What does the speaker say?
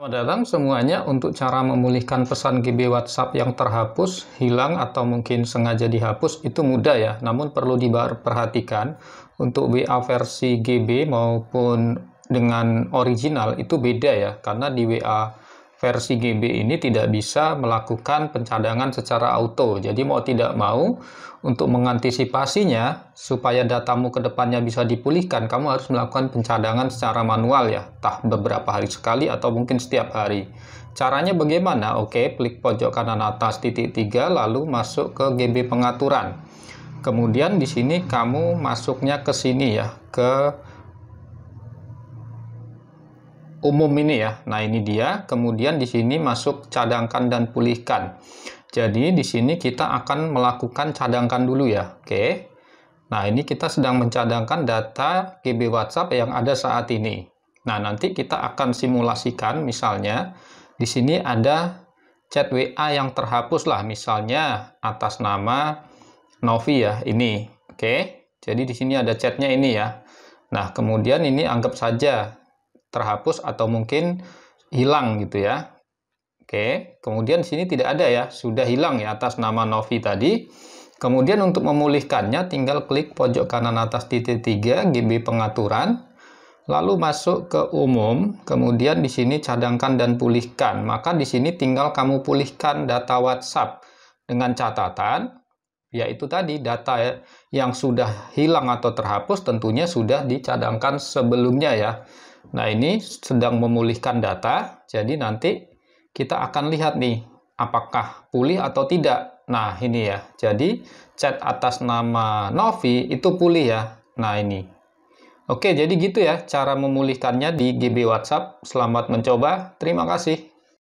Selamat datang semuanya untuk cara memulihkan pesan GB WhatsApp yang terhapus, hilang, atau mungkin sengaja dihapus itu mudah ya. Namun perlu diperhatikan untuk WA versi GB maupun dengan original itu beda ya. Karena di WA versi GB ini tidak bisa melakukan pencadangan secara auto. Jadi mau tidak mau, untuk mengantisipasinya, supaya datamu ke depannya bisa dipulihkan, kamu harus melakukan pencadangan secara manual ya, tah beberapa hari sekali atau mungkin setiap hari. Caranya bagaimana? Oke, klik pojok kanan atas titik 3, lalu masuk ke GB pengaturan. Kemudian di sini kamu masuknya ke sini ya, ke umum ini ya. Nah, ini dia. Kemudian di sini masuk cadangkan dan pulihkan. Jadi, di sini kita akan melakukan cadangkan dulu ya. Oke. Nah, ini kita sedang mencadangkan data GB WhatsApp yang ada saat ini. Nah, nanti kita akan simulasikan misalnya di sini ada chat WA yang terhapus lah misalnya atas nama Novi ya, ini. Oke. Jadi di sini ada chatnya ini ya. Nah, kemudian ini anggap saja terhapus atau mungkin hilang gitu ya. Oke, kemudian di sini tidak ada ya, sudah hilang ya atas nama Novi tadi. Kemudian untuk memulihkannya tinggal klik pojok kanan atas titik 3 GB pengaturan. Lalu masuk ke umum, kemudian di sini cadangkan dan pulihkan. Maka di sini tinggal kamu pulihkan data WhatsApp dengan catatan yaitu tadi data yang sudah hilang atau terhapus tentunya sudah dicadangkan sebelumnya ya. Nah, ini sedang memulihkan data, jadi nanti kita akan lihat nih apakah pulih atau tidak. Nah, ini ya. Jadi, chat atas nama Novi itu pulih ya. Nah, ini. Oke, jadi gitu ya cara memulihkannya di GB WhatsApp. Selamat mencoba. Terima kasih.